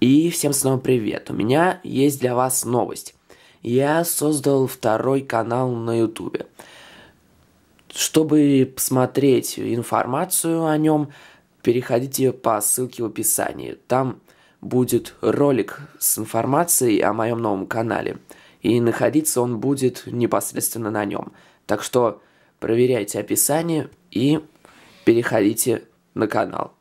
И всем снова привет! У меня есть для вас новость. Я создал второй канал на YouTube. Чтобы посмотреть информацию о нем, переходите по ссылке в описании. Там будет ролик с информацией о моем новом канале. И находиться он будет непосредственно на нем. Так что проверяйте описание и переходите на канал.